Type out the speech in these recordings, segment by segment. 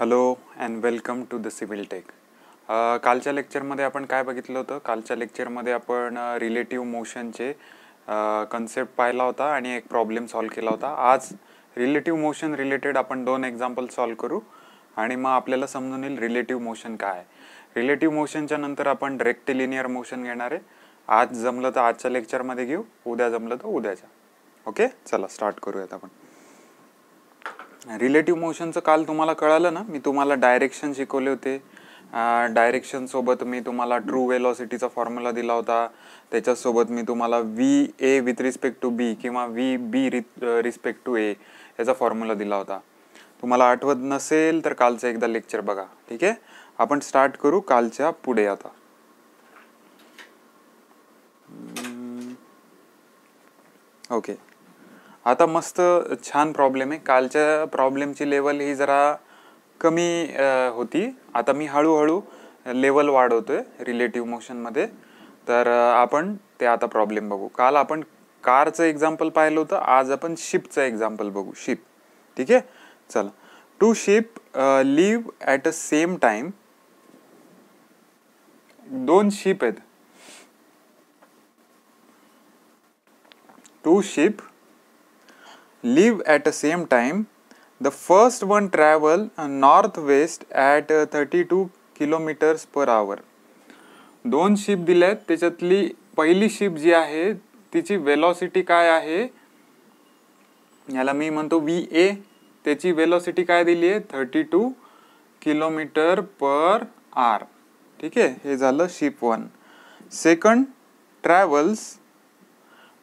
hello and welcome to the civil tech कालच्या लेक्चरमध्ये आपण काय बघितलं होतं कालच्या लेक्चरमध्ये आपण रिलेटिव्ह मोशनचे कन्सेप्ट पाहिला होता आणि एक प्रॉब्लेम सॉल्व केला होता आज रिलेटिव्ह मोशन रिलेटेड आपण दोन एक्झाम्पल सॉल्व करू आणि मग आपल्याला समजून येईल रिलेटिव्ह मोशन काय आहे रिलेटिव्ह मोशनच्या नंतर आपण लिनियर मोशन घेणार आहे आज जमलं तर आजच्या लेक्चरमध्ये घेऊ उद्या जमलं तर उद्याच्या ओके चला स्टार्ट करूयात आपण रिलेटिव्ह मोशनचं काल तुम्हाला कळालं ना मी तुम्हाला डायरेक्शन शिकवले होते डायरेक्शनसोबत मी तुम्हाला ट्रू वेलॉसिटीचा फॉर्म्युला दिला होता त्याच्यासोबत मी तुम्हाला V A with respect to B किंवा व्ही बी रि रिस्पेक्ट टू ए याचा फॉर्म्युला दिला होता तुम्हाला आठवत नसेल तर कालचं एकदा लेक्चर बघा ठीक आहे आपण स्टार्ट करू कालच्या पुढे आता ओके आता मस्त छान प्रॉब्लेम आहे कालच्या प्रॉब्लेमची लेवल ही जरा कमी होती आता मी हळूहळू लेवल वाढवतो आहे रिलेटिव्ह मोशनमध्ये तर आपण ते आता प्रॉब्लेम बघू काल आपण कारचं एक्झाम्पल पाहिलं होतं आज आपण शिपचं एक्झाम्पल बघू शिप ठीक आहे चला two ship leave at a same time दोन शिप आहेत two ship at a same time the first one travel north west at thirty two kilometres per hour दोन शिप दिल्या आहेत त्याच्यातली पहिली शिप जी आहे तिची वेलॉसिटी काय आहे याला मी म्हणतो व्ही ए त्याची वेलॉसिटी काय दिली आहे thirty two kilometre per hour ठीक आहे हे झालं शिप वन सेकंड ट्रॅव्हल्स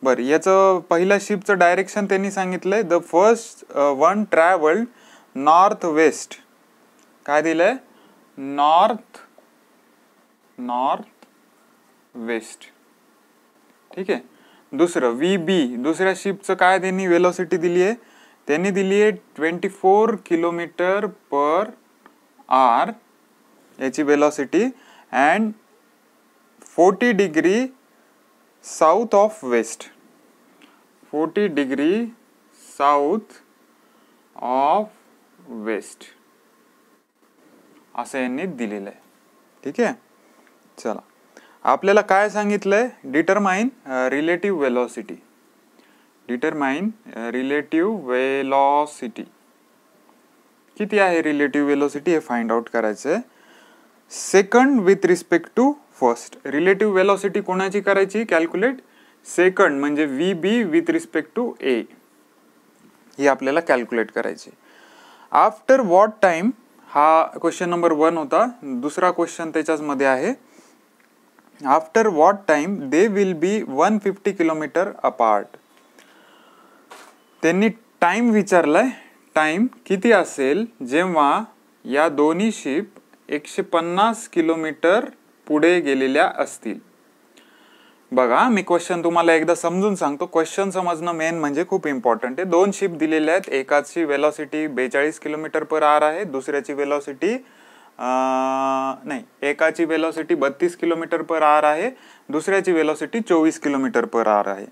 बरं याचं पहिल्या शिपचं डायरेक्शन त्यांनी सांगितलंय the first one travelled north west काय दिलंय नॉर्थ नॉर्थ वेस्ट ठीक आहे दुसरं व्ही बी दुसऱ्या शिपचं काय त्यांनी वेलोसिटी दिली आहे त्यांनी दिली आहे twenty four kilometre per hour याची velocity and forty degree south of west forty degree south of west असं यांनी दिलेलं आहे ठीक आहे चला आपल्याला काय सांगितलं आहे determine relative velocity determine relative velocity किती आहे रिलेटिव्ह वेलोसिटी हे फाइंड आउट करायचं आहे second with respect to first relative velocity कोणाची करायची कॅल्क्युलेट सेकंड म्हणजे V B with respect to A ही आपल्याला कॅल्क्युलेट करायची आफ्टर वॉट टाइम हा क्वेश्चन नंबर वन होता दुसरा क्वेश्चन मध्ये आहे after what time they will be one fifty kilometre apart त्यांनी टाइम विचारलाय टाइम किती असेल जेव्हा या दोन्ही शिप एकशे पन्नास किलोमीटर पुढे गेलेल्या असतील बघा मी क्वेश्चन तुम्हाला एकदा समजून सांगतो क्वेश्चन समजणं मेन म्हणजे खूप इम्पॉर्टंट आहे दोन शिप दिलेल्या आहेत एकाची वेलॉसिटी बेचाळीस किलोमीटर पर आर आहे दुसऱ्याची वेलॉसिटी नाही एकाची वेलॉसिटी बत्तीस किलोमीटर पर आर आहे दुसऱ्याची वेलॉसिटी चोवीस किलोमीटर पर आर आहे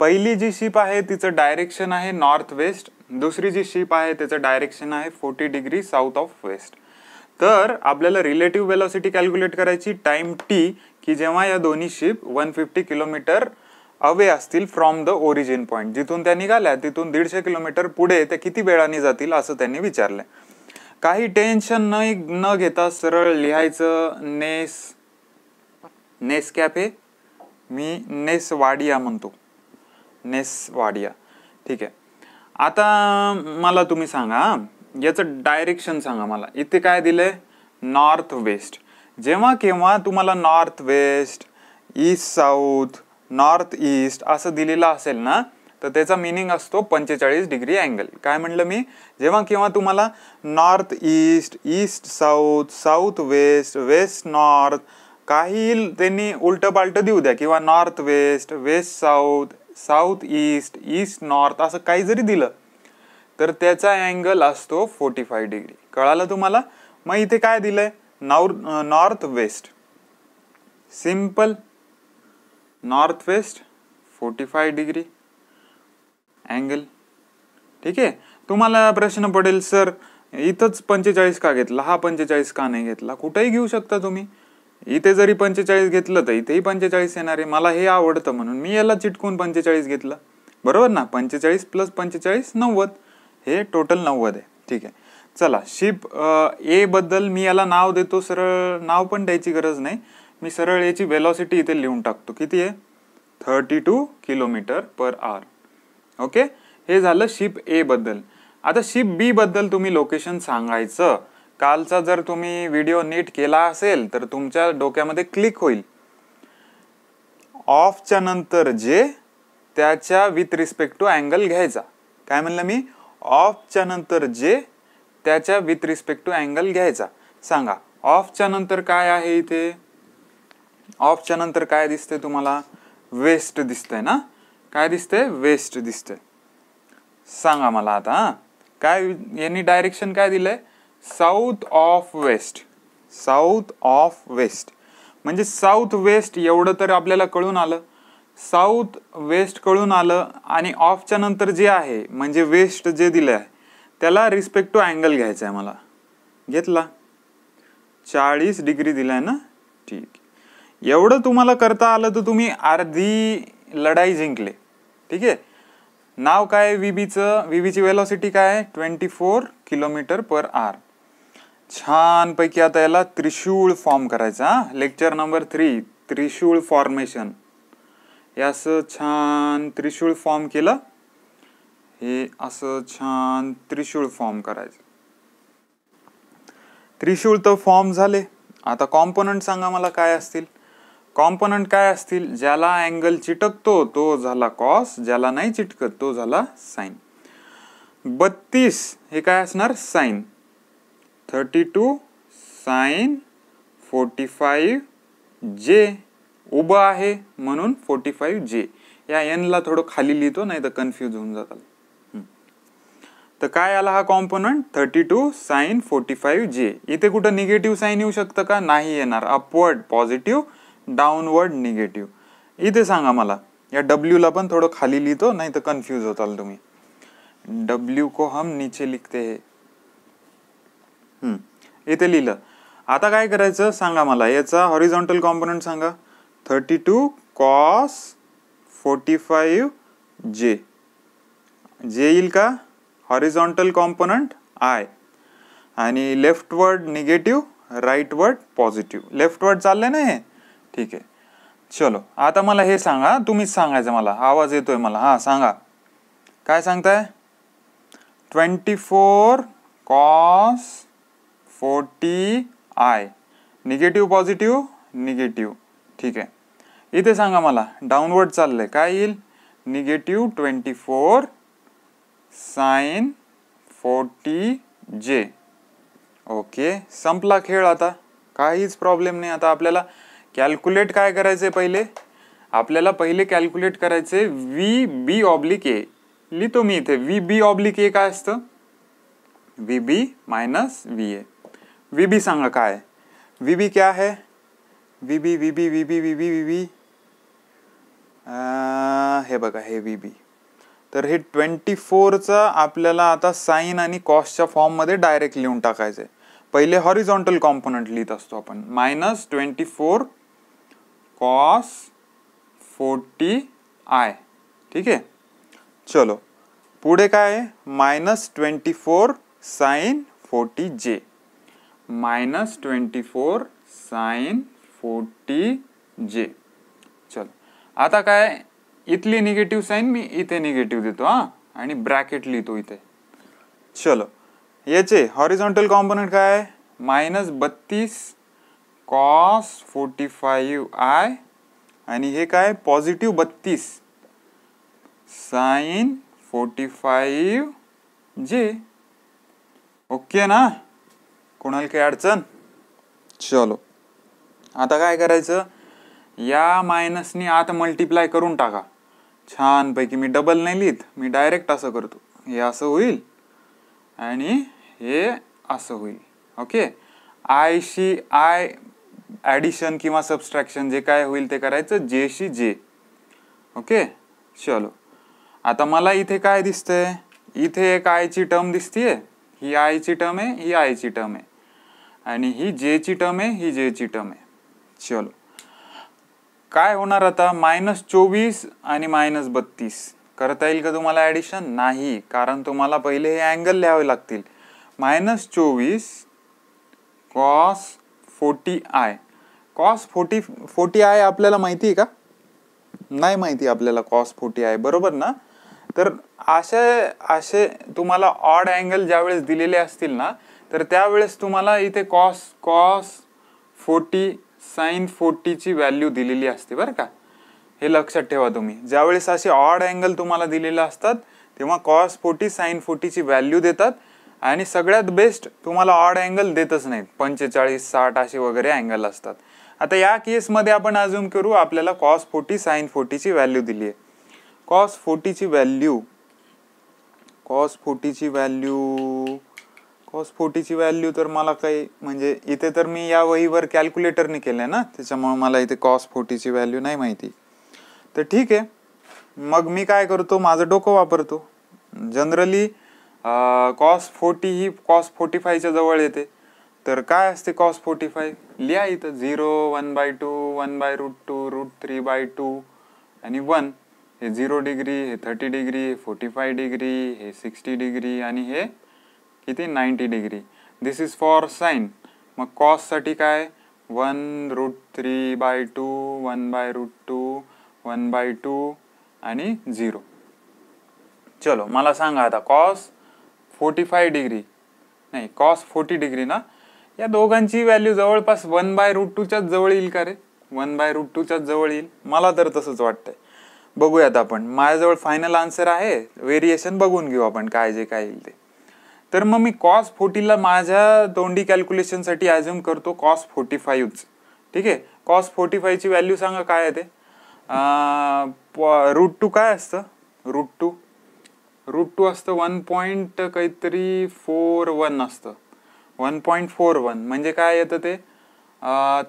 पहिली जी शिप आहे तिचं डायरेक्शन आहे नॉर्थ वेस्ट दुसरी जी शिप आहे त्याचं डायरेक्शन आहे forty degree south of west तर आपल्याला रिलेटिव्ह वेलॉसिटी कॅल्क्युलेट करायची टाइम टी की जेव्हा या दोन्ही ship one fifty kilometre away असतील फ्रॉम द ओरिजिन पॉईंट जिथून त्या निघाल्या तिथून दीडशे किलोमीटर पुढे त्या किती वेळाने जातील असं त्यांनी विचारलंय काही टेन्शन न न घेता सरळ लिहायचं नेस नेस कॅफे मी नेस वाडिया म्हणतो नेस वाडिया ठीक आहे आता मला तुम्ही सांगा याचं डायरेक्शन सांगा मला इथे काय दिलं आहे नॉर्थ वेस्ट जेव्हा केव्हा तुम्हाला north west east south north east असं दिलेलं असेल ना तर त्याचा मिनिंग असतो पंचेचाळीस डिग्री अँगल काय म्हटलं मी जेव्हा केव्हा तुम्हाला north east east south south west west north काही त्यांनी उलटं पालटं देऊ द्या किंवा north west west south south east east north असं काही जरी दिलं तर त्याचा अँगल असतो फोर्टी फाय डिग्री कळालं तुम्हाला मग इथे काय दिलंय north north west simple north west forty five degree angle ठीक आहे तुम्हाला प्रश्न पडेल सर इथंच पंचेचाळीस का घेतला हा पंचेचाळीस का नाही घेतला कुठेही घेऊ शकता तुम्ही इथे जरी पंचेचाळीस घेतलं तर इथेही पंचेचाळीस येणार आहे मला हे आवडतं म्हणून मी याला चिटकून पंचेचाळीस घेतलं बरोबर ना पंचेचाळीस प्लस पंचेचाळीस नव्वद हे टोटल नव्वद आहे ठीक आहे चला शिप ए बद्दल मी याला नाव देतो सरळ नाव पण द्यायची गरज नाही मी सरळ याची वेलॉसिटी इथे लिहून टाकतो किती आहे thirty two kilometre per hour okay हे झालं शिप ए बद्दल आता शिप बी बद्दल तुम्ही लोकेशन सांगायचं कालचा जर तुम्ही व्हिडिओ नीट केला असेल तर तुमच्या डोक्यामध्ये क्लिक होईल ऑफच्या नंतर जे त्याच्या विथ रिस्पेक्ट टू अँगल घ्यायचा काय म्हणलं मी ऑफच्या नंतर जे त्याच्या विथ रिस्पेक्ट टू अँगल घ्यायचा सांगा ऑफच्या नंतर काय आहे इथे ऑफच्या नंतर काय दिसतंय तुम्हाला वेस्ट दिसतंय ना काय दिसतंय वेस्ट दिसतंय सांगा मला आता हां काय यांनी डायरेक्शन काय दिलंय south of west south of west म्हणजे साऊथ वेस्ट एवढं तर आपल्याला कळून आलं साऊथ वेस्टकडून आलं आणि ऑफच्या नंतर जे आहे म्हणजे वेस्ट जे दिलं आहे त्याला रिस्पेक्ट टू अँगल घ्यायचा आहे मला घेतला चाळीस डिग्री दिला आहे ना ठीक एवढं तुम्हाला करता आलं तर तुम्ही अर्धी लढाई जिंकले ठीक आहे नाव काय बीचं व्हीबीची वेलॉसिटी काय आहे twenty four kilometre per hour छानपैकी आता याला त्रिशूळ फॉर्म करायचा लेक्चर नंबर थ्री त्रिशूळ फॉर्मेशन हे असं छान त्रिशूळ फॉर्म केलं हे असं छान त्रिशूळ फॉर्म करायचं त्रिशूळ तर फॉर्म झाले आता कॉम्पोनंट सांगा मला काय असतील कॉम्पोनंट काय असतील ज्याला अँगल चिटकतो तो झाला कॉस ज्याला नाही चिटकत तो झाला साईन बत्तीस हे काय असणार sine thirty two sine forty five J उभं आहे म्हणून फोर्टी फाईव्ह जे या एनला थोडं खाली लिहितो नाही तर कन्फ्यूज होऊन जातात तर काय आला हा component thirty two sine forty five J इथे कुठं निगेटिव्ह साईन येऊ शकतं का नाही येणार अपवर्ड पॉझिटिव्ह डाऊनवर्ड निगेटिव्ह इथे सांगा मला या डब्ल्यूला पण थोडं खाली लिहितो नाही तर कन्फ्यूज होताल तुम्ही डब्ल्यू को हम नीचे लिखते हे इथे लिहिलं आता काय करायचं सांगा मला याचा हॉरिझॉन्टल कॉम्पोनंट सांगा thirty two cos forty five J J येईल का हॉरिझॉन्टल कॉम्पोनंट आय आणि leftward negative rightward positive leftward चाललं ना हे ठीक आहे चलो आता मला हे सांगा तुम्हीच सांगायचं मला आवाज येतोय मला हां सांगा काय सांगताय twenty four cos forty I negative positive negative ठीक आहे इथे सांगा मला डाउनवर्ड चाललंय काय येईल negative twenty four sine forty J okay संपला खेळ आता काहीच प्रॉब्लेम नाही आता आपल्याला कॅल्क्युलेट काय करायचे पहिले आपल्याला पहिले कॅल्क्युलेट करायचे व्ही बी ऑब्लिक ए लिहितो मी इथे व्ही बी ऑब्लिक ए काय असतं V B minus V A V B सांगा काय व्ही बी क्या है V B V B V B V B V B हे बघा हे वी बी तर हे ट्वेंटी फोरचा आपल्याला आता साईन आणि कॉस्टच्या फॉर्ममध्ये डायरेक्ट लिहून टाकायचं आहे पहिले हॉरिझॉन्टल कॉम्पोनंट लिहित असतो आपण minus twenty four cos forty I ठीक आहे चलो पुढे काय minus twenty four sine forty J minus twenty four sine forty J चल आता काय इथली निगेटिव्ह साईन मी इथे निगेटिव्ह देतो हां आणि ब्रॅकेट लिहितो इथे चलो याचे हॉरिझॉन्टल कॉम्पोनंट काय मायनस बत्तीस कॉस फोर्टी फाईव्ह आय आणि हे काय पॉझिटिव्ह बत्तीस sine forty five J okay ना कोणाला काही अडचण चलो आता काय करायचं या मायनसनी आत मल्टिप्लाय करून टाका छानपैकी मी डबल नाही लिहित मी डायरेक्ट असं करतो हे असं होईल आणि हे असं होईल ओके आयशी आय ॲडिशन किंवा सबस्ट्रॅक्शन जे काय होईल ते करायचं जेशी जे ओके चलो आता मला इथे काय दिसतंय इथे एक आयची टर्म दिसतीये ही आयची टर्म आहे ही आयची टर्म आहे आणि ही जेची टर्म आहे ही जेची टर्म आहे चलो काय होणार आता मायनस चोवीस आणि मायनस बत्तीस करता येईल का तुम्हाला ऍडिशन नाही कारण तुम्हाला पहिले हे अँगल लिहावे लागतील मायनस चोवीस cos forty I cos forty forty I आपल्याला माहिती आहे का नाही माहिती आपल्याला कॉस फोर्टी आय बरोबर ना तर असे असे तुम्हाला ऑड अँगल ज्यावेळेस दिलेले असतील ना तर त्यावेळेस तुम्हाला इथे कॉस कॉस फोर्टी साईन फोर्टीची व्हॅल्यू दिलेली असते बरं का हे लक्षात ठेवा तुम्ही ज्यावेळेस असे ऑड अँगल तुम्हाला दिलेले असतात तेव्हा कॉस फोर्टी साईन फोर्टीची व्हॅल्यू देतात आणि सगळ्यात बेस्ट तुम्हाला ऑड अँगल देतच नाहीत पंचेचाळीस साठ असे वगैरे अँगल असतात आता या केसमध्ये आपण अजून करू आपल्याला कॉस फोर्टी साईन फोर्टीची व्हॅल्यू दिली आहे कॉस फोर्टीची व्हॅल्यू कॉस फोर्टीची व्हॅल्यू कॉस फोर्टीची व्हॅल्यू तर मला काही म्हणजे इथे तर मी या वहीवर कॅल्क्युलेटरने केलं आहे ना त्याच्यामुळे मला इथे कॉस फोर्टीची व्हॅल्यू नाही माहिती तर ठीक आहे मग मी काय करतो माझं डोकं वापरतो जनरली कॉस फोर्टी ही कॉस फोर्टी फायच्या जवळ येते तर काय असते कॉस फोर्टी फाय लिहा इथं zero one by two one by root two root three by two आणि वन हे झिरो डिग्री हे थर्टी डिग्री हे फोर्टी फाय डिग्री हे सिक्स्टी डिग्री आणि हे किती ninety degree this is for sine मग कॉससाठी काय one root three by two one by root two one by two आणि झिरो चलो मला सांगा आता कॉस फोर्टी फाय डिग्री नाही कॉस फोर्टी डिग्री ना या दोघांची व्हॅल्यू जवळपास वन बाय रूट टूच्याच जवळ येईल का रे वन बाय रूट टूच्याच जवळ येईल मला तर तसंच वाटतंय बघूयात आपण माझ्याजवळ फायनल आन्सर आहे व्हेरिएशन बघून घेऊ आपण काय जे काय येईल ते तर मग मी कॉस फोर्टीला माझ्या दोंडी कॅल्क्युलेशनसाठी ॲझ्युम करतो कॉस फोर्टी फाईव्हच ठीक आहे कॉस फोर्टी फायची व्हॅल्यू सांगा काय येते ते रूट टू काय असतं रूट टू रूट टू असतं वन पॉईंट काहीतरी फोर वन असतं वन पॉईंट फोर वन म्हणजे काय येतं ते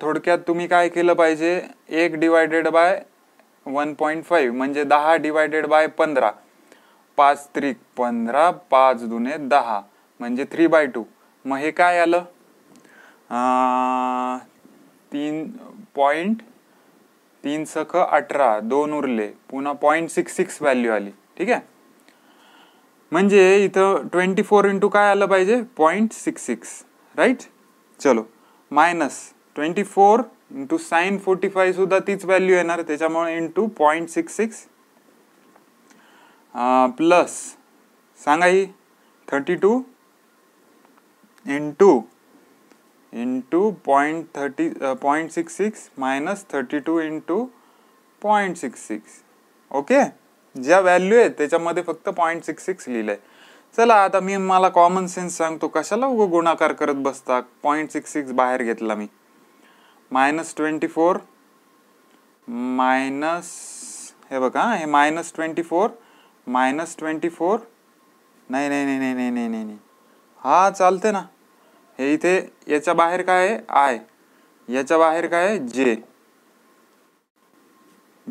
थोडक्यात तुम्ही काय केलं पाहिजे एक divided by one point five म्हणजे दहा डिवायडेड बाय पंधरा पाच त्रिक पंधरा पाच दुने दहा म्हणजे थ्री बाय टू मग हे काय आलं तीन पॉईंट तीन सख अठरा दोन उरले पुन्हा पॉईंट सिक्स सिक्स व्हॅल्यू आली ठीक आहे म्हणजे इथं ट्वेंटी फोर इंटू काय आलं पाहिजे पॉईंट सिक्स सिक्स राईट चलो minus twenty four into sine forty five सुद्धा तीच व्हॅल्यू येणार त्याच्यामुळे into point six six plus सांगा ही thirty two into into point thirty point six six minus thirty two into point six six okay ज्या value आहेत त्याच्यामध्ये फक्त पॉईंट सिक्स सिक्स लिहिलं आहे चला आता मी मला कॉमन सेन्स सांगतो कशाला उगो गुणाकार करत बसता पॉईंट सिक्स सिक्स बाहेर घेतला मी मायनस ट्वेंटी फोर मायनस हे बघा हे minus twenty four minus twenty four नाही नाही नाही नाही नाही नाही नाही हा चालते ना हे इथे याच्या बाहेर काय आहे आय याच्या बाहेर काय आहे जे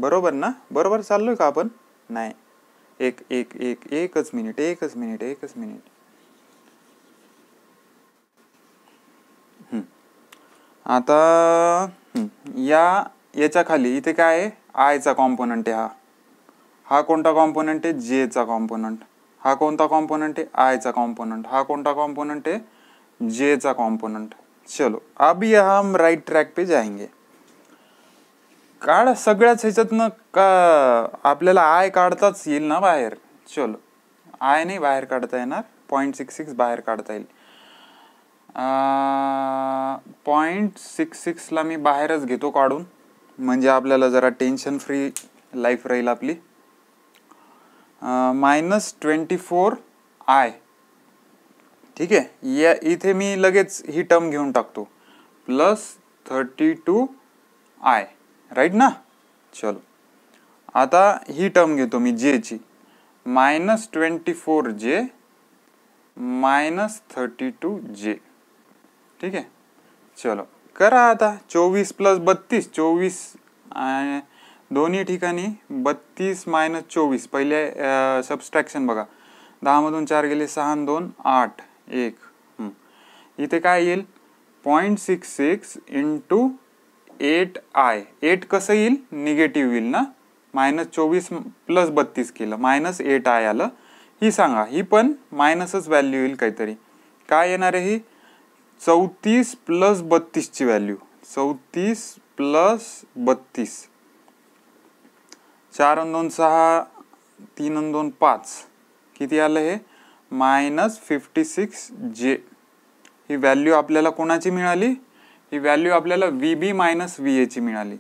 बरोबर ना बरोबर चाललोय का आपण नाही एक एक एक एकच मिनिट एकच मिनिट एकच मिनिट आता या याच्या खाली इथे काय आहे आयचा कॉम्पोनंट आहे हा हा कोणता कॉम्पोनंट आहे जेचा कॉम्पोनंट हा कोणता कॉम्पोनंट आहे आयचा कॉम्पोनंट हा कोणता कॉम्पोनंट आहे जे का कॉम्पोनंट चलो अभी हम राईट ट्रॅक पे जाएंगे काढ सगळ्याच ह्याच्यातनं का आपल्याला आय काढताच येईल ना बाहेर चलो आय नाही बाहेर काढता येणार पॉईंट सिक्स सिक्स बाहेर काढता येईल पॉईंट सिक्स सिक्सला मी बाहेरच घेतो काढून म्हणजे आपल्याला जरा टेन्शन फ्री लाईफ राहील आपली मायनस ट्वेंटी फोर आय ठीक आहे या इथे मी लगेच ही टर्म घेऊन टाकतो plus thirty two I right ना चलो आता ही टर्म घेतो मी जेची minus twenty four J minus thirty two J ठीक आहे चलो करा आता चोवीस प्लस बत्तीस चोवीस दोन्ही ठिकाणी बत्तीस मायनस चोवीस पहिले सबस्ट्रॅक्शन बघा दहामधून चार गेले सहा दोन आठ एक इथे काय येईल point six six into eight I eight कसं येईल निगेटिव्ह येईल ना मायनस चोवीस प्लस बत्तीस केलं मायनस एट आय आलं ही सांगा ही पण मायनसच व्हॅल्यू येईल काहीतरी काय येणार आहे ही चौतीस प्लस बत्तीसची व्हॅल्यू चौतीस प्लस बत्तीस चार दोन सहा तीन दोन पाच किती आलं हे मायनस फिफ्टी सिक्स जे ही व्हॅल्यू आपल्याला कोणाची मिळाली ही व्हॅल्यू आपल्याला व्ही बी मायनस व्ही एची मिळाली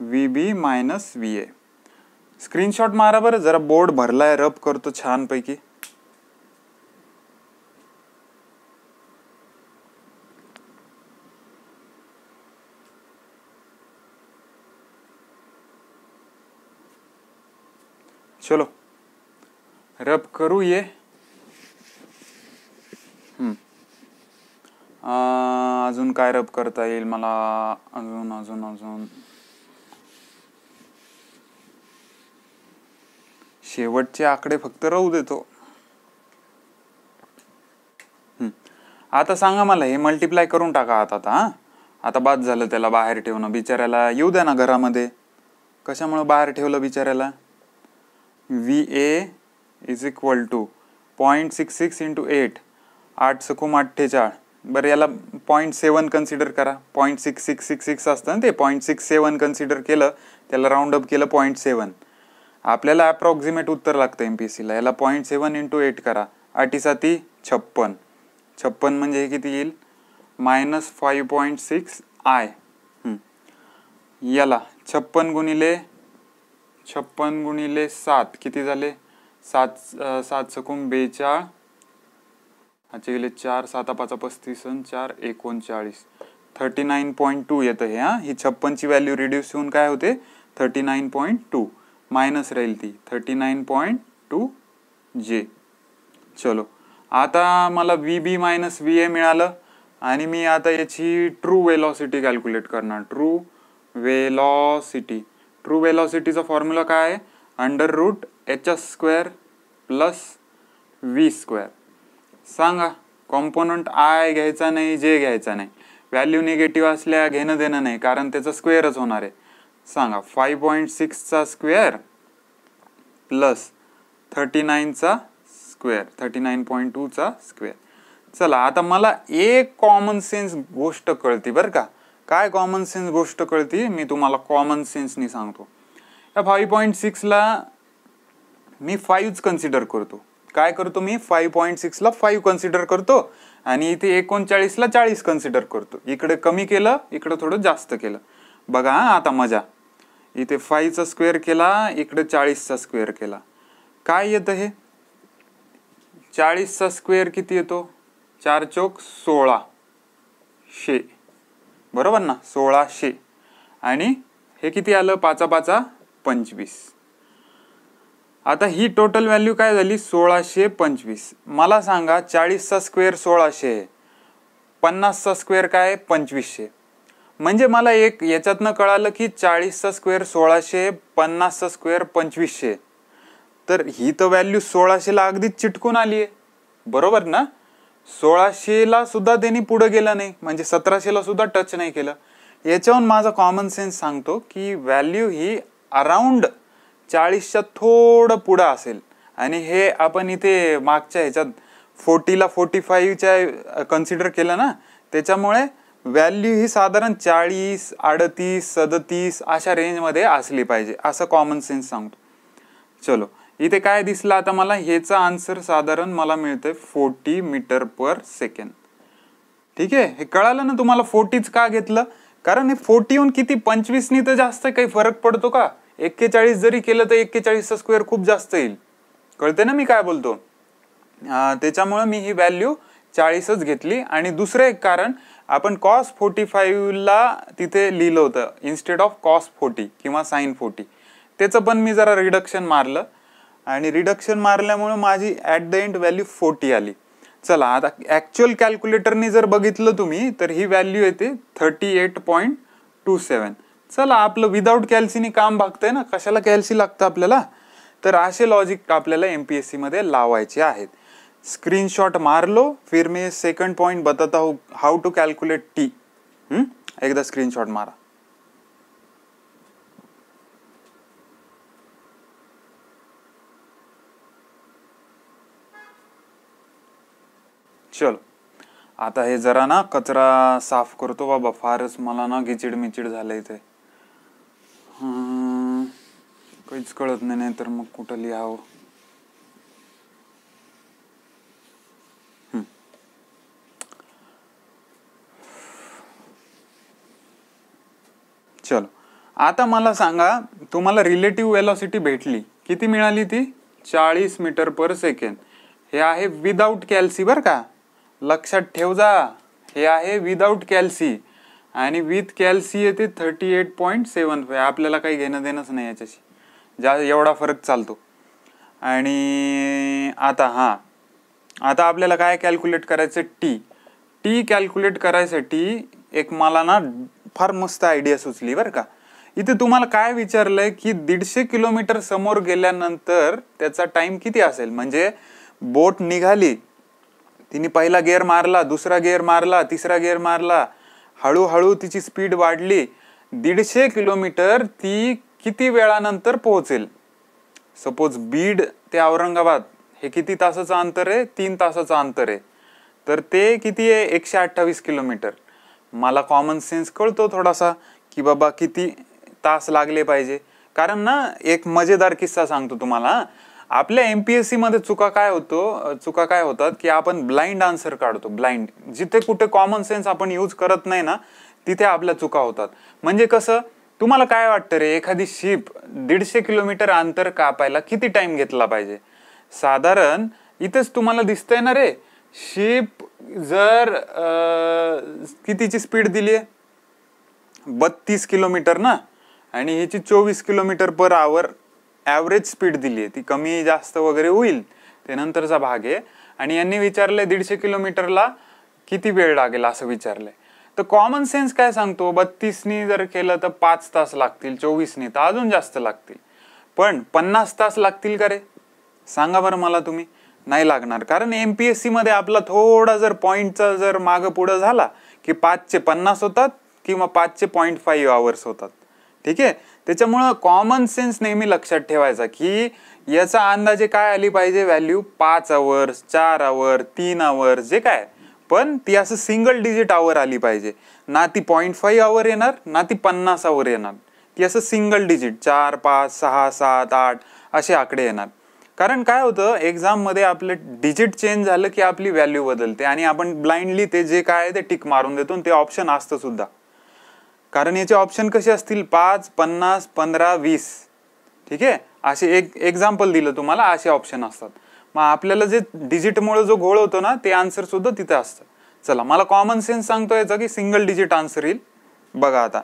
V B minus V A screenshot मारा बर जरा बोर्ड भरलाय रब करतो पैकी चलो रब करू ये अजून काय रब करता येईल मला अजून अजून अजून शेवटचे आकडे फक्त राहू देतो आता सांगा मला हे मल्टिप्लाय करून टाका आता आता आता बाद झालं त्याला बाहेर ठेवणं बिचाऱ्याला येऊ द्या ना घरामध्ये कशामुळं बाहेर ठेवलं बिचाऱ्याला V A is equal to point six six into eight आठ सकुम अठ्ठेचाळ बरं याला पॉईंट सेवन कन्सिडर करा point six six six six असतं ना ते पॉईंट सिक्स सेवन कन्सिडर केलं त्याला राऊंड अप केलं पॉईंट सेवन आपल्याला ॲप्रॉक्झिमेट उत्तर लागतं एम पी एस सीला याला पॉईंट सेवन इंटू एट करा अटीसाठी छप्पन छप्पन म्हणजे हे किती येईल minus five point six I याला छप्पन गुणिले छप्पन गुणिले सात किती झाले सात सात सकून बेचाळ आजचे गेले चार सात पाचा पस्तीस आणि चार एकोणचाळीस थर्टी नाईन पॉईंट टू येतं हे हां ही छप्पनची व्हॅल्यू रिड्यूस होऊन काय होते thirty nine point two minus राहील ती थर्टी नाईन पॉईंट टू जे चलो आता मला V B minus V A मिळालं आणि मी आता याची ट्रू वेलॉसिटी कॅल्क्युलेट करणार ट्रू वेलॉसिटी ट्रू वेलॉसिटीचा फॉर्म्युला काय आहे under root H S square plus V square सांगा कॉम्पोनंट आय घ्यायचा नाही जे घ्यायचा नाही व्हॅल्यू निगेटिव्ह असल्या घेणं देणं नाही कारण त्याचा स्क्वेअरच होणार आहे सांगा फाईव्ह पॉईंट सिक्सचा स्क्वेअर प्लस थर्टी नाईनचा स्क्वेअर थर्टी नाईन पॉईंट टूचा स्क्वेअर चला आता मला एक कॉमन सेन्स गोष्ट कळती बरं का काय कॉमन सेन्स गोष्ट कळती मी तुम्हाला कॉमन सेन्सनी सांगतो या फाईव्ह पॉईंट सिक्सला मी फाईव्हच कन्सिडर करतो काय करतो मी फाईव्ह पॉईंट सिक्सला फाईव्ह कन्सिडर करतो आणि इथे एकोणचाळीसला चाळीस कन्सिडर करतो इकडे कमी केलं इकडं थोडं जास्त केलं बघा हा आता मजा इथे फाईव्हचा स्क्वेअर केला इकडे चाळीसचा स्क्वेअर केला काय येतं हे चाळीसचा स्क्वेअर किती येतो चार चौक सोळा शे बरोबर ना सोळाशे आणि हे किती आलं पाचा पाचा पंचवीस आता ही टोटल व्हॅल्यू काय झाली सोळाशे पंचवीस मला सांगा चाळीसचा स्क्वेअर सोळाशे पन्नासचा स्क्वेअर काय पंचवीसशे म्हणजे मला एक याच्यातनं कळालं की चाळीसचा स्क्वेअर सोळाशे पन्नासचा स्क्वेअर पंचवीसशे तर ही तर व्हॅल्यू सोळाशेला अगदीच चिटकून आली आहे बरोबर ना सोळाशेला सुद्धा त्यांनी पुढं गेलं नाही म्हणजे सतराशेला सुद्धा टच नाही केलं याच्याहून माझा कॉमन सेन्स सांगतो की व्हॅल्यू ही अराऊंड चाळीसच्या थोडं पुढं असेल आणि हे आपण इथे मागच्या ह्याच्यात फोर्टीला फोर्टी फाईव्हच्या कन्सिडर केलं ना त्याच्यामुळे व्हॅल्यू ही साधारण चाळीस अडतीस सदतीस अशा रेंजमध्ये असली पाहिजे असं कॉमन सेन्स सांगतो चलो इथे काय दिसलं आता मला ह्याचा आन्सर साधारण मला मिळतंय फोर्टी मीटर पर सेकंड ठीक आहे हे कळालं ना तुम्हाला फोर्टीच का घेतलं कारण हे फोर्टीहून किती पंचवीसनी तर जास्त काही फरक पडतो का एक्केचाळीस जरी केलं तर एक्केचाळीसचा स्क्वेअर खूप जास्त येईल कळते ना मी काय बोलतो त्याच्यामुळं मी ही व्हॅल्यू चाळीसच घेतली आणि दुसरं एक कारण आपण कॉस फोर्टी फाईव्हला तिथे लिहिलं होतं इन्स्टेड ऑफ कॉस फोर्टी किंवा साईन फोर्टी त्याचं पण मी जरा रिडक्शन मारलं आणि रिडक्शन मारल्यामुळं माझी at the end value forty आली चला आता ॲक्च्युअल कॅल्क्युलेटरने जर बघितलं तुम्ही तर ही व्हॅल्यू येते thirty eight point two seven चला आपलं विदाऊट कॅल्सीनी काम बघतंय ना कशाला कॅल्सी लागतं आपल्याला तर असे लॉजिक आपल्याला एम पी एस लावायचे आहेत स्क्रीनशॉट मारलो फिर मी सेकंड पॉइंट बतात हो हाऊ टू कॅल्क्युलेट टी एकदा स्क्रीनशॉट मारा चलो आता हे जरा ना कचरा साफ करतो बाबा फारच मला ना गिचिड मिचिड झालं इथे काहीच कळत नाही तर मग कुठं लिहावं चलो आता मला सांगा तुम्हाला रिलेटिव्ह वेलॉसिटी भेटली किती मिळाली ती चाळीस मीटर पर सेकंड हे आहे विदाऊट कॅल्सी बर का लक्षात ठेव जा हे आहे विदाऊट कॅल्सी आणि विथ कॅल्सी येते thirty eight point seven five आपल्याला काही घेणं देणंच नाही याच्याशी जा एवढा फरक चालतो आणि आता हां आता आपल्याला काय कॅल्क्युलेट करायचं टी टी कॅल्क्युलेट करायसाठी एक मला ना फार मस्त आयडिया सुचली बरं का इथे तुम्हाला काय विचारलं आहे की दीडशे किलोमीटर समोर गेल्यानंतर त्याचा टाईम किती असेल म्हणजे बोट निघाली तिने पहिला गेअर मारला दुसरा गेअर मारला तिसरा गेअर मारला हळूहळू तिची स्पीड वाढली दीडशे किलोमीटर ती किती वेळानंतर पोहोचेल सपोज बीड ते औरंगाबाद हे किती तासाचं अंतर आहे तीन तासाचं अंतर आहे तर ते किती आहे एकशे अठ्ठावीस किलोमीटर मला कॉमन सेन्स कळतो थोडासा की बाबा किती तास लागले पाहिजे कारण ना एक मजेदार किस्सा सांगतो तुम्हाला आपल्या एम पी एस मध्ये चुका काय होतो चुका काय होतात की आपण ब्लाइंड आन्सर काढतो ब्लाइंड जिथे कुठे कॉमन सेन्स आपण यूज करत नाही ना तिथे आपल्या चुका होतात म्हणजे कसं तुम्हाला काय वाटतं रे एखादी शिप दीडशे किलोमीटर अंतर कापायला किती टाइम घेतला पाहिजे साधारण इथेच तुम्हाला दिसतंय ना रे शिप जर कितीची स्पीड दिली आहे बत्तीस किलोमीटर ना आणि ह्याची चोवीस kilometre per hour average speed दिली आहे ती कमी जास्त वगैरे होईल ते नंतरचा भाग आहे आणि यांनी विचारलंय दीडशे किलोमीटरला किती वेळ लागेल असं विचारलंय तर कॉमन सेन्स काय सांगतो बत्तीसनी जर केलं तर पाच तास लागतील चोवीसनी तर अजून जास्त लागतील पण पन्नास तास लागतील का रे सांगा बरं मला तुम्ही नाही लागणार कारण एम पी एस सीमध्ये आपला थोडा जर पॉईंटचा जर मागं पुढं झाला की पाचशे पन्नास होतात किंवा पाचशे पॉईंट फाईव्ह आवर्स होतात ठीक आहे त्याच्यामुळं कॉमन सेन्स नेहमी लक्षात ठेवायचा की याचा अंदाजे काय आली पाहिजे व्हॅल्यू पाच आवर चार आवर तीन आवर जे काय पण ती असं सिंगल डिजिट आवर आली पाहिजे ना ती पॉईंट फाईव्ह आवर येणार ना ती पन्नास आवर येणार ती असं सिंगल डिजिट चार पाच सहा सात आठ असे आकडे येणार कारण काय होतं एक्झाममध्ये आपले डिजिट चेंज झालं की आपली व्हॅल्यू बदलते आणि आपण ब्लाइंडली ते जे काय ते टिक मारून देतो ते ऑप्शन असतं सुद्धा कारण याचे ऑप्शन कसे असतील पाच पन्नास पंधरा वीस ठीक आहे असे एक एक्झाम्पल दिलं तुम्हाला असे ऑप्शन असतात मग आपल्याला जे डिजिटमुळे जो घोळ होतो ना ते आन्सर सुद्धा तिथं असतं चला मला कॉमन सेन्स सांगतो याचा की सिंगल डिजिट आन्सर येईल बघा आता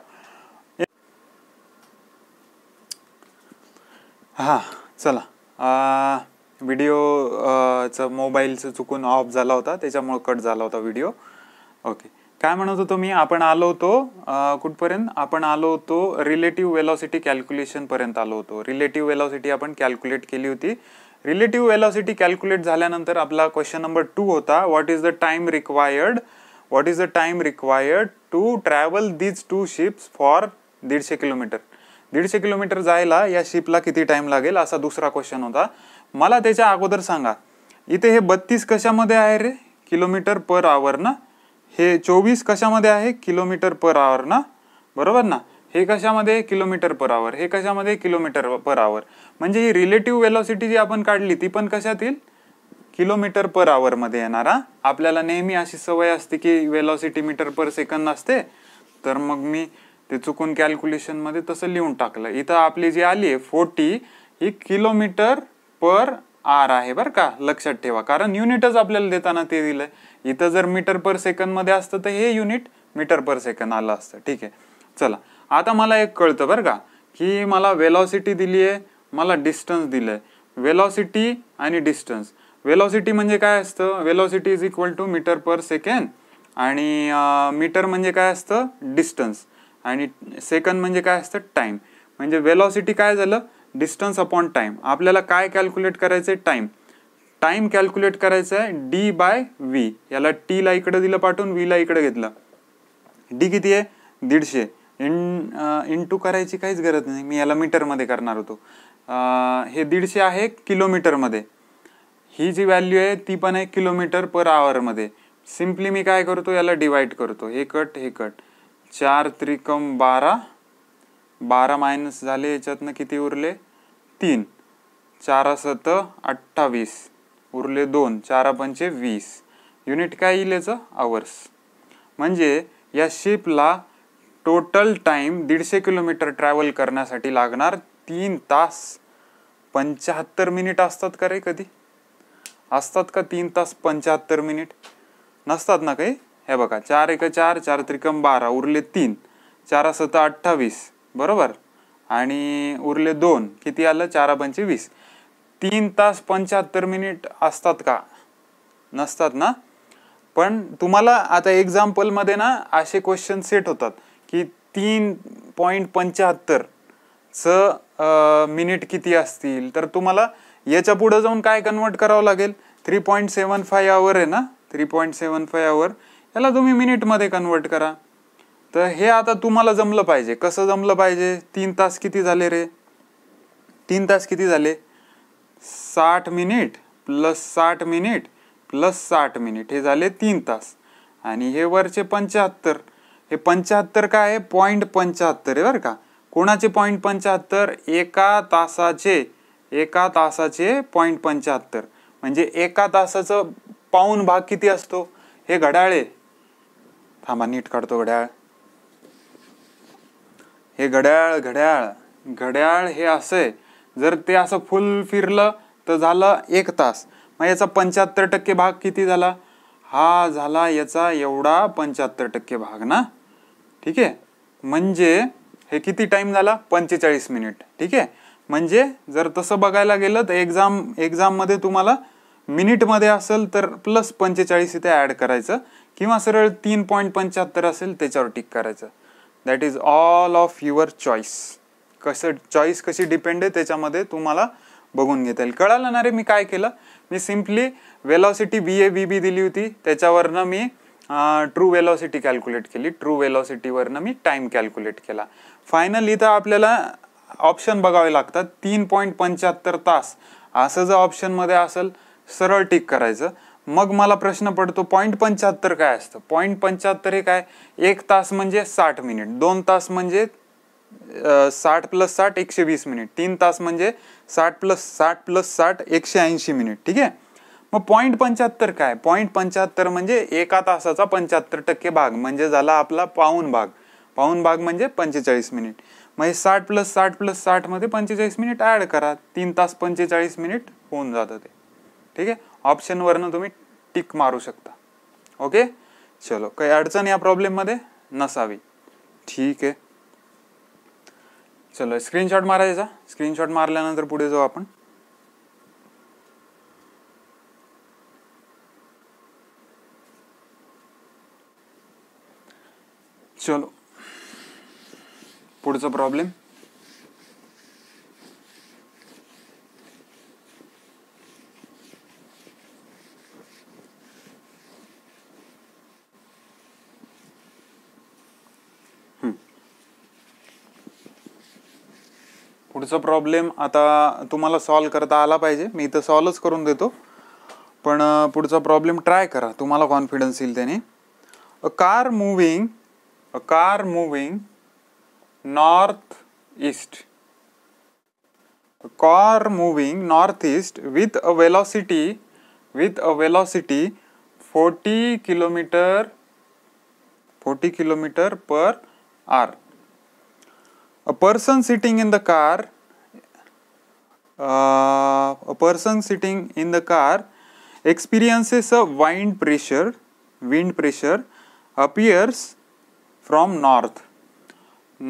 हां चला व्हिडिओचं मोबाईलचं चुकून ऑफ झाला होता त्याच्यामुळं कट झाला होता व्हिडिओ ओके काय म्हणत होतो मी आपण आलो होतो कुठपर्यंत आपण आलो होतो रिलेटिव्ह वेलॉसिटी कॅल्क्युलेशन पर्यंत आलो होतो रिलेटिव्ह वेलॉसिटी आपण कॅल्क्युलेट केली होती रिलेटिव्ह वेलॉसिटी कॅल्क्युलेट झाल्यानंतर आपला क्वेश्चन नंबर टू होता what is the time required what is the time required to travel these two ships for दीडशे किलोमीटर दीडशे किलोमीटर जायला या शिपला किती टाइम लागेल असा दुसरा क्वेश्चन होता मला त्याच्या अगोदर सांगा इथे हे बत्तीस कशामध्ये आहे रे किलोमीटर पर आवर ना हे चोवीस कशामध्ये आहे किलोमीटर पर आवर ना बरोबर ना हे कशामध्ये किलोमीटर पर आवर हे कशामध्ये किलोमीटर पर आवर म्हणजे ही रिलेटिव्ह वेलॉसिटी जी आपण काढली ती पण कशात येईल किलोमीटर पर आवरमध्ये येणार आपल्याला नेहमी अशी सवय असते की वेलॉसिटी मीटर पर सेकंद असते तर मग मी ते चुकून कॅल्क्युलेशनमध्ये तसं लिहून टाकलं इथं आपली जी आली आहे फोर्टी ही किलोमीटर पर आर आहे बरं का लक्षात ठेवा कारण युनिटच आपल्याला देताना ते दिलंय इथं जर मीटर पर सेकंड मध्ये असतं तर हे युनिट मीटर पर सेकंड आलं असतं ठीक आहे चला आता मला एक कळतं बरं का की मला वेलॉसिटी दिली आहे मला डिस्टन्स दिलं आहे वेलॉसिटी आणि डिस्टन्स वेलॉसिटी म्हणजे काय असतं velocity is equal to metre per second आणि मीटर म्हणजे काय असतं डिस्टन्स आणि सेकंद म्हणजे काय असतं टाईम म्हणजे वेलॉसिटी काय झालं डिस्टन्स अपॉन टाईम आपल्याला काय कॅल्क्युलेट करायचं आहे टाईम टाईम कॅल्क्युलेट करायचं आहे डी बाय व्ही याला टीला इकडं दिलं पाठवून वीला इकडे घेतलं डी किती आहे दीडशे इन इंटू करायची काहीच गरज नाही मी याला मीटरमध्ये करणार होतो हे दीडशे आहे किलोमीटरमध्ये ही जी व्हॅल्यू आहे ती पण आहे किलोमीटर पर आवरमध्ये सिम्पली मी काय करतो याला डिवाइड करतो हे कट हे कट चार त्रिकम बारा बारा मायनस झाले याच्यातनं किती उरले तीन चारा सत अठ्ठावीस उरले दोन चारा पंचे वीस युनिट काय येईल याचं आवर्स म्हणजे या शिपला टोटल टाईम दीडशे किलोमीटर ट्रॅव्हल करण्यासाठी लागणार तीन तास पंच्याहत्तर मिनिट असतात का रे कधी असतात का तीन तास पंचाहत्तर मिनिट नसतात ना काही हे बघा चार एक चार चार त्रिकम बारा उरले तीन चारा सत अठ्ठावीस बरोबर आणि उरले दोन किती आलं चारा पंचवीस तीन तास पंच्याहत्तर मिनिट असतात का नसतात ना पण तुम्हाला आता एक्झाम्पलमध्ये ना असे क्वेश्चन सेट होतात की तीन पॉईंट पंच्याहत्तरचं मिनिट किती असतील तर तुम्हाला याच्या पुढे जाऊन काय कन्वर्ट करावं लागेल three point seven five hour आहे ना three point seven five hour याला तुम्ही मिनिटमध्ये कन्वर्ट करा तर हे आता तुम्हाला जमलं पाहिजे कसं जमलं पाहिजे तीन तास किती झाले रे तीन तास किती झाले साठ मिनिट प्लस साठ मिनिट प्लस साठ मिनिट हे झाले तीन तास आणि हे वरचे पंच्याहत्तर हे पंच्याहत्तर काय आहे पॉईंट पंच्याहत्तर आहे बरं का कोणाचे पॉईंट पंच्याहत्तर एका तासाचे एका तासाचे पॉईंट पंच्याहत्तर म्हणजे एका तासाचं पाऊन भाग किती असतो हे घड्याळे थांबा नीट काढतो घड्याळ हे घड्याळ घड्याळ घड्याळ हे असं आहे जर ते असं फुल फिरलं तर झालं एक तास मग याचा पंच्याहत्तर टक्के भाग किती झाला हा झाला याचा एवढा पंच्याहत्तर टक्के भाग ना ठीक आहे म्हणजे हे किती टाईम झाला पंचेचाळीस मिनिट ठीक आहे म्हणजे जर तसं बघायला गेलं तर एक्झाम एक्झाममध्ये तुम्हाला मिनिटमध्ये असेल तर प्लस पंचेचाळीस इथे ॲड करायचं किंवा सरळ तीन पॉईंट पंच्याहत्तर असेल त्याच्यावर टिक करायचं that is all of your choice कसं चॉईस कशी डिपेंड आहे त्याच्यामध्ये तुम्हाला बघून घेता येईल कळालं ना रे मी काय केलं मी simply velocity B A B बी दिली होती त्याच्यावरनं मी ट्रू वेलॉसिटी कॅल्क्युलेट केली ट्रू वेलॉसिटीवरनं मी टाईम कॅल्क्युलेट केला फायनली तर आपल्याला ऑप्शन बघावे लागतात तीन पॉईंट पंच्याहत्तर तास असं जर ऑप्शनमध्ये असेल सरळ टिक करायचं मग मला प्रश्न पडतो पॉईंट पंच्याहत्तर काय असतं पॉईंट पंच्याहत्तर हे काय एक तास म्हणजे साठ मिनिट दोन तास म्हणजे साठ प्लस साठ एकशे वीस मिनिट तीन तास म्हणजे साठ प्लस साठ प्लस साठ एकशे ऐंशी मिनिट ठीक आहे मग पॉईंट पंच्याहत्तर काय पॉईंट पंच्याहत्तर म्हणजे एका तासाचा पंच्याहत्तर टक्के भाग म्हणजे झाला आपला पाऊन भाग पाऊन भाग म्हणजे पंचेचाळीस मिनिट म्हणजे साठ प्लस साठ प्लस साठमध्ये पंचेचाळीस मिनिट ॲड करा तीन तास पंचेचाळीस मिनिट होऊन जातं ते ठीक आहे ऑप्शनवरनं तुम्ही टिक मारू शकता ओके चलो काही अडचण या प्रॉब्लेममध्ये नसावी ठीक आहे चलो स्क्रीनशॉट मारायचा स्क्रीनशॉट मारल्यानंतर पुढे जाऊ आपण चलो पुढचा प्रॉब्लेम प्रॉब्लेम आता तुम्हाला सॉल्व करता आला पाहिजे मी इथं सॉल्वच करून देतो पण पुढचा प्रॉब्लेम ट्राय करा तुम्हाला कॉन्फिडन्स येईल त्याने a car moving a car moving north east car moving north east with a velocity with a velocity forty kilometer forty kilometer per hour a person sitting in the car uh, a person sitting in the car experiences a wind pressure wind pressure from north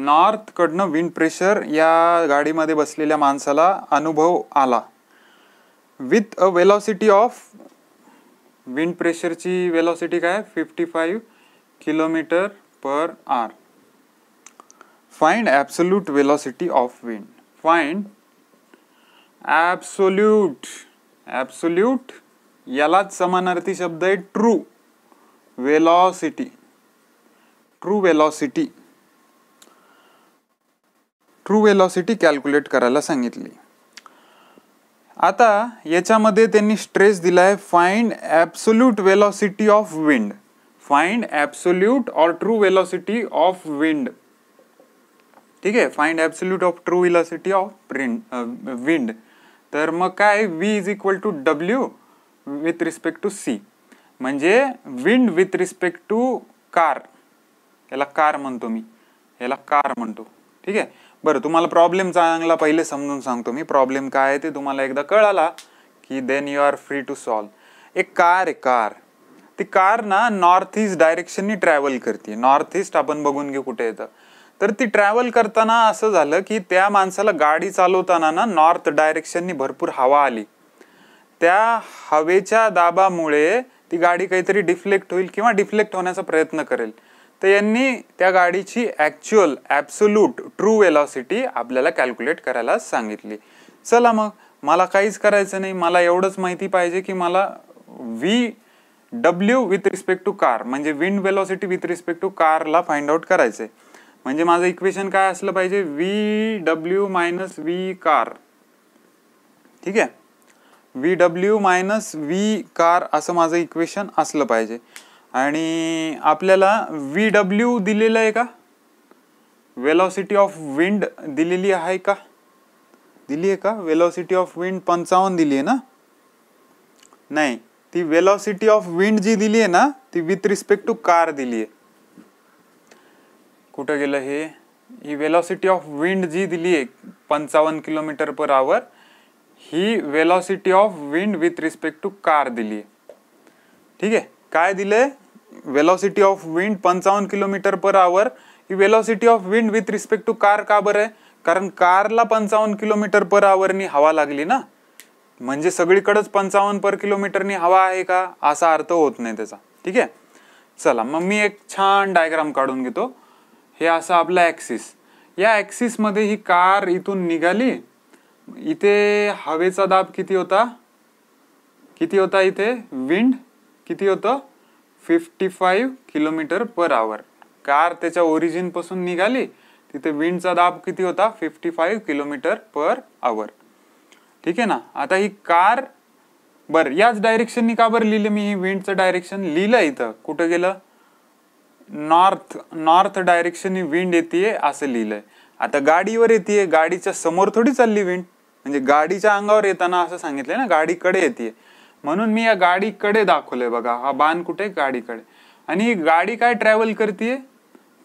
नॉर्थकडनं wind pressure या गाडीमध्ये बसलेल्या माणसाला अनुभव आला with a velocity of wind प्रेशरची velocity काय fifty five kilometer per hour find absolute velocity of wind find absolute absolute यालाच समानार्थी शब्द आहे true velocity true velocity true velocity calculate करायला सांगितली आता याच्यामध्ये त्यांनी स्ट्रेस दिला आहे find absolute velocity of wind find absolute or true velocity of wind ठीक आहे find absolute of true velocity of wind तर मग काय V is equal to W with respect to C म्हणजे wind with respect to car याला car म्हणतो मी याला कार म्हणतो ठीक आहे बरं तुम्हाला प्रॉब्लेम चांगला पहिले समजून सांगतो मी प्रॉब्लेम काय आहे ते तुम्हाला एकदा कळाला की then you are free to solve एक कार आहे कार ती कार ना नॉर्थ ईस्ट डायरेक्शननी ट्रॅव्हल करते नॉर्थ ईस्ट आपण बघून घेऊ कुठे येतं तर ती ट्रॅव्हल करताना असं झालं की त्या माणसाला गाडी चालवताना ना नॉर्थ डायरेक्शननी भरपूर हवा आली त्या हवेच्या दाबामुळे ती गाडी काहीतरी डिफ्लेक्ट होईल किंवा डिफ्लेक्ट होण्याचा प्रयत्न करेल तर यांनी त्या गाडीची ॲक्च्युअल ॲब्सोल्यूट ट्रू वेलॉसिटी आपल्याला कॅल्क्युलेट करायला सांगितली चला मग मला काहीच करायचं नाही मला एवढंच माहिती पाहिजे की मला V W with respect to car म्हणजे wind velocity with respect to कारला फाइंड आउट करायचं आहे म्हणजे माझं इक्वेशन काय असलं पाहिजे V W minus V car ठीक आहे V W minus V car असं माझं इक्वेशन असलं पाहिजे आणि आपल्याला व्ही डब्ल्यू दिलेलं आहे का वेलॉसिटी ऑफ विंड दिलेली आहे का दिली आहे का वेलॉसिटी ऑफ विंड पंचावन्न दिली आहे ना नाही ती वेलॉसिटी ऑफ विंड जी दिली आहे ना ती विथ रिस्पेक्ट टू कार दिली आहे कुठं गेलं हे ही वेलॉसिटी ऑफ विंड जी दिली आहे पंचावन्न किलोमीटर पर आवर ही velocity of wind with respect to car दिली आहे ठीक आहे काय दिले वेलॉसिटी ऑफ विंड पंचावन्न किलोमीटर पर आवर ही velocity of wind with respect to car का बरं आहे कारण कारला पंचावन्न किलोमीटर पर आवरनी हवा लागली ना म्हणजे सगळीकडंच पंचावन्न पर किलोमीटरनी हवा आहे का असा अर्थ होत नाही त्याचा ठीक आहे चला मग मी एक छान डायग्राम काढून घेतो हे असा आपला ॲक्सिस या ॲक्सिसमध्ये ही कार इथून निघाली इथे हवेचा दाब किती होता किती होता इथे विंड किती होतं fifty five kilometer per hour car त्याच्या ओरिजिनपासून निघाली तिथे विंडचा दाब किती होता fifty five kilometer per hour ठीक आहे ना आता ही कार बर याच डायरेक्शननी का बरं लिहिलं मी ही विंडचं डायरेक्शन लिहिलं इथं कुठं गेलं नॉर्थ नॉर्थ डायरेक्शननी विंड येते असं लिहिलंय आता गाडीवर येते गाडीच्या समोर थोडी चालली विंड म्हणजे गाडीच्या अंगावर येताना असं सांगितलंय ना गाडीकडे येते म्हणून मी या गाडीकडे दाखवलंय बघा हा बाण कुठे गाडीकडे आणि ही गाडी काय ट्रॅव्हल करते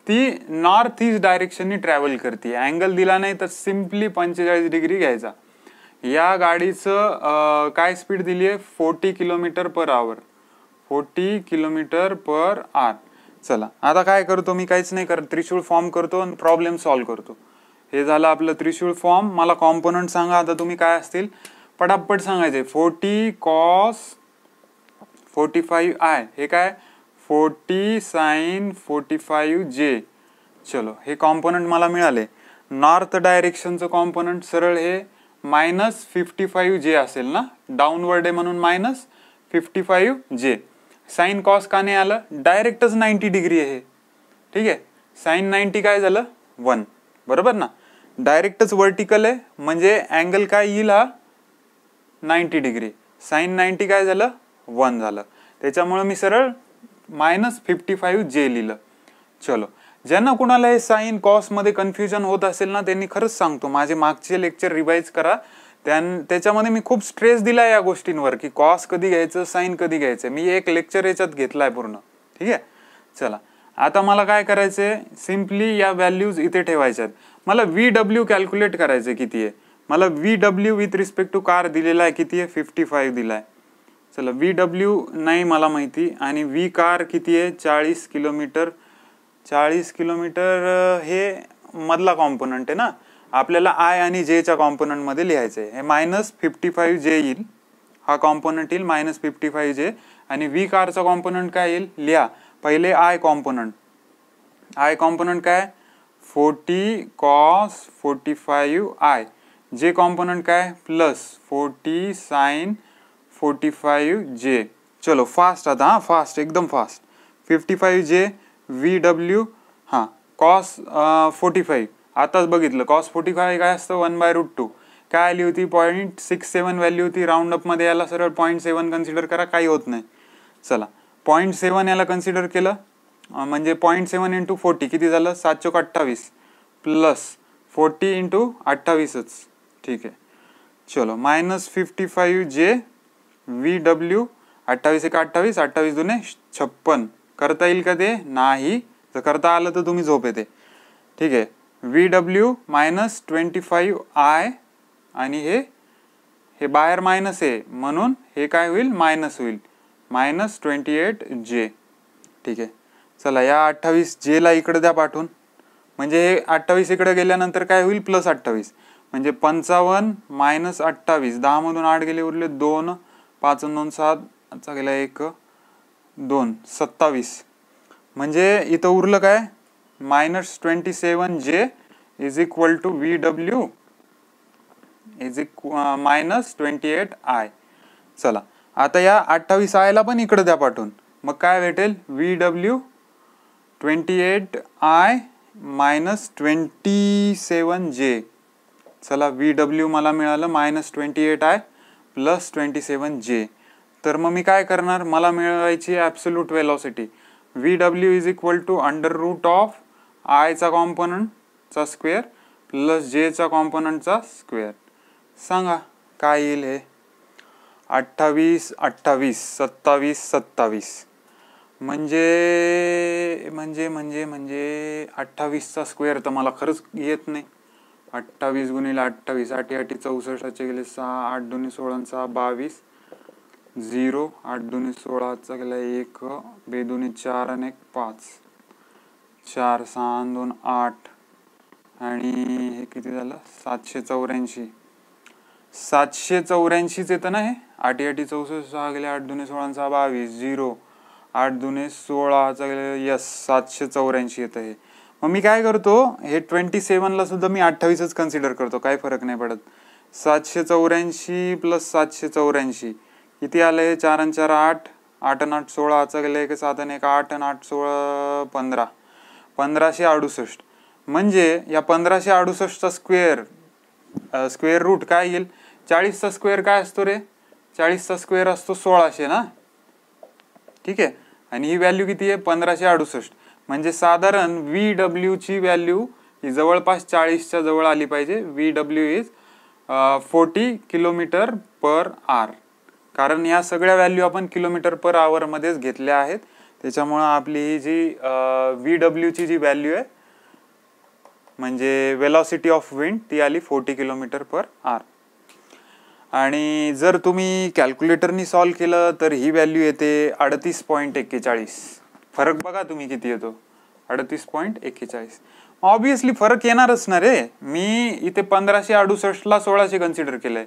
ती नॉर्थ ईस्ट डायरेक्शननी ट्रॅव्हल करते अँगल दिला नाही तर सिम्पली पंचेचाळीस डिग्री घ्यायचा या गाडीचं काय स्पीड दिली आहे forty kilometer per hour forty kilometer per hour चला आता काय करतो मी काहीच नाही करत त्रिशूळ फॉर्म करतो आणि प्रॉब्लेम सॉल्व करतो हे झालं आपलं त्रिशूळ फॉर्म मला कॉम्पोनंट सांगा आता तुम्ही काय असतील पटापट सांगायचे forty cos forty five I हे काय forty sine forty five J चलो हे कॉम्पोनंट मला मिळाले नॉर्थ डायरेक्शनचं कॉम्पोनंट सरळ हे मायनस फिफ्टी फाईव्ह जे असेल ना डाऊनवर्ड आहे म्हणून minus fifty five J sine cos का नाही आलं डायरेक्टच नाईन्टी डिग्री आहे ठीक आहे साईन नाईन्टी काय झालं वन बरोबर ना डायरेक्टच वर्टिकल आहे म्हणजे अँगल काय येईल हा डिग्री साईन नाईन्टी काय झालं वन झालं त्याच्यामुळे मी सरळ मायनस फिफ्टी फाईव्ह जे लिहिलं चलो ज्यांना कुणाला हे साईन मध्ये कन्फ्युजन होत असेल ना त्यांनी खरंच सांगतो माझे मागचे लेक्चर रिवाईज करा त्याच्यामध्ये मी खूप स्ट्रेस दिला या गोष्टींवर की कॉस कधी घ्यायचं साईन कधी घ्यायचं मी एक लेक्चर याच्यात घेतलाय पूर्ण ठीक आहे चला आता मला काय करायचंय सिम्पली या व्हॅल्यूज इथे ठेवायच्यात मला व्ही डब्ल्यू कॅल्क्युलेट करायचं किती आहे मला V W with respect to car दिलेला आहे किती आहे फिफ्टी फाईव्ह दिला आहे चला व्ही डब्ल्यू नाही मला माहिती आणि व्ही कार किती आहे चाळीस किलोमीटर चाळीस किलोमीटर हे मधला कॉम्पोनंट आहे ना आपल्याला आय आणि जेच्या कॉम्पोनंटमध्ये लिहायचं आहे हे मायनस फिफ्टी फाईव्ह जे येईल हा कॉम्पोनंट येईल मायनस फिफ्टी फाईव्ह जे आणि वी कारचा कॉम्पोनंट काय येईल लिहा पहिले आय कॉम्पोनंट आय कॉम्पोनंट काय forty cos forty five I J component काय plus forty sine forty five J चलो फास्ट आता हां फास्ट एकदम fast fifty five J V W हां कॉस फोर्टी फाईव्ह आताच बघितलं कॉस फोर्टी फाय काय असतं वन बाय रूट टू काय आली होती पॉईंट सिक्स सेवन व्हॅल्यू होती राऊंड अपमध्ये याला सरळ पॉईंट सेवन कन्सिडर करा काही होत नाही चला पॉईंट सेवन याला कन्सिडर केलं म्हणजे पॉईंट सेवन इंटू फोर्टी किती झालं सात चोक अठ्ठावीस प्लस फोर्टी इंटू अठ्ठावीसच ठीक आहे चलो minus fifty five J V W अठ्ठावीस एका अठ्ठावीस अठ्ठावीस दोन छप्पन करता येईल का ते नाही जर करता आलं तर तुम्ही झोप येते ठीक आहे V W minus twenty five I आणि हे हे बाहेर मायनस आहे म्हणून हे काय होईल मायनस होईल मायनस ट्वेंटी एट जे ठीक आहे चला या अठ्ठावीस जेला इकडं द्या पाठवून म्हणजे हे अठ्ठावीस इकडे गेल्यानंतर काय होईल प्लस अठ्ठावीस म्हणजे पंचावन्न मायनस अठ्ठावीस दहामधून आठ गेले उरले दोन पाच दोन सात गेला एक दोन सत्तावीस म्हणजे इथं उरलं काय twenty seven J is equal to to W is minus twenty eight I चला आता या अठ्ठावीस आयला पण इकडे द्या पाठवून मग काय भेटेल V W twenty eight I minus twenty seven J चला व्ही डब्ल्यू मला मिळालं minus twenty eight I plus twenty seven J तर मग मी काय करणार मला मिळवायची absolute velocity V W is equal to under root of आयचा कॉम्पोनंटचा स्क्वेअर प्लस जेचा कॉम्पोनंटचा स्क्वेअर सांगा काय येईल हे अठ्ठावीस अठ्ठावीस सत्तावीस सत्तावीस म्हणजे म्हणजे म्हणजे म्हणजे अठ्ठावीसचा स्क्वेअर तर मला खरंच येत नाही अठ्ठावीस गुणिले अठ्ठावीस आठी आठी चौसष्टाचे गेले सहा आठ दोन्ही सोळा सहा बावीस झिरो आठ दोन्ही सोळाचा गेला एक बे दोन्ही चार आणि एक पाच चार सहा दोन आठ आणि हे किती झालं सातशे चौऱ्याऐंशी सातशे चौऱ्याऐंशीच येतं ना हे आठी आठी चौसष्ट सहा गेले आठ दुने सोळा सहा बावीस झिरो आठ दुने सोळाचा गेले यस सातशे चौऱ्याऐंशी येतं हे मग मी काय करतो हे ट्वेंटी सेवनला सुद्धा मी अठ्ठावीसच कन्सिडर करतो काही फरक नाही पडत सातशे चौऱ्याऐंशी प्लस सातशे चौऱ्याऐंशी किती आलं आहे चार आणि चार आठ आठ आणि आठ सोळा आचा गेलं एक सात आणि एक आठ आणि आठ सोळा पंधरा पंधराशे अडुसष्ट म्हणजे या पंधराशे अडुसष्टचा स्क्वेअर स्क्वेअर रूट काय येईल चाळीसचा स्क्वेअर काय असतो रे चाळीसचा स्क्वेअर असतो सोळाशे ना ठीक आहे आणि ही व्हॅल्यू किती आहे पंधराशे अडुसष्ट म्हणजे साधारण व्ही डब्ल्यूची व्हॅल्यू ही जवळपास चाळीसच्या जवळ आली पाहिजे V W is forty kilometer per hour कारण या सगळ्या व्हॅल्यू आपण किलोमीटर पर आवरमध्येच घेतल्या आहेत त्याच्यामुळं आपली ही जी व्ही डब्ल्यूची जी व्हॅल्यू आहे म्हणजे वेलॉसिटी ऑफ विंड ती आली फोर्टी किलोमीटर पर आर आणि जर तुम्ही कॅल्क्युलेटरनी सॉल्व केलं तर ही व्हॅल्यू येते अडतीस पॉईंट एक्केचाळीस फरक बघा तुम्ही किती येतो अडतीस पॉईंट एक्केचाळीस ऑब्विसली फरक येणारच ना रे मी इथे पंधराशे अडुसष्टला सोळाशे कन्सिडर केलंय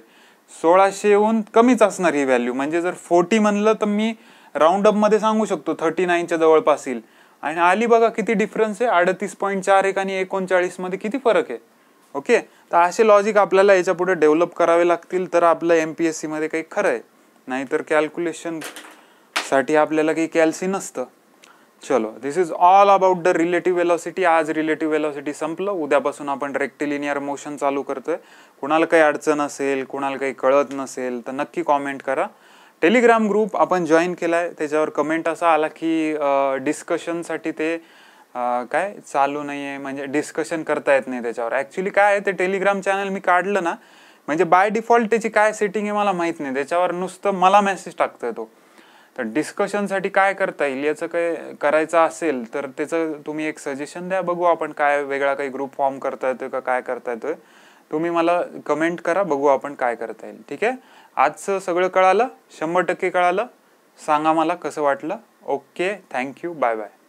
सोळाशेहून कमीच असणार ही व्हॅल्यू म्हणजे जर फोर्टी म्हणलं तर मी राऊंड मध्ये सांगू शकतो थर्टी नाईनच्या जवळपास येईल आणि आली बघा किती डिफरन्स आहे अडतीस पॉईंट चार एक आणि एकोणचाळीस मध्ये किती फरक आहे ओके तर असे लॉजिक आपल्याला याच्या पुढे डेव्हलप करावे लागतील तर आपलं एम पी एस मध्ये काही खरं आहे नाहीतर साठी आपल्याला काही कॅल्सी नसतं चलो this is all about the relative velocity आज रिलेटिव्ह वेलॉसिटी संपलं उद्यापासून आपण रेक्टिलिनियर मोशन चालू करतोय कुणाला काही अडचण असेल कुणाला काही कळत नसेल तर नक्की कॉमेंट करा टेलिग्राम ग्रुप आपण जॉईन केलाय त्याच्यावर कमेंट असा आला की डिस्कशनसाठी ते काय चालू नाही आहे म्हणजे डिस्कशन करता येत नाही त्याच्यावर ॲक्च्युली काय आहे ते टेलिग्राम चॅनल मी काढलं ना म्हणजे बाय डिफॉल्ट त्याची काय सेटिंग आहे मला माहीत नाही त्याच्यावर नुसतं मला मेसेज टाकतो तो तर डिस्कशनसाठी काय करता येईल याचं काय करायचं असेल तर त्याचं तुम्ही एक सजेशन द्या बघू आपण काय वेगळा काही ग्रुप फॉर्म करता येतोय का काय करता येतोय तुम्ही मला कमेंट करा बघू आपण काय करता येईल ठीक आहे आजचं सगळं कळालं शंभर टक्के कळालं सांगा मला कसं वाटलं ओके थँक्यू बाय बाय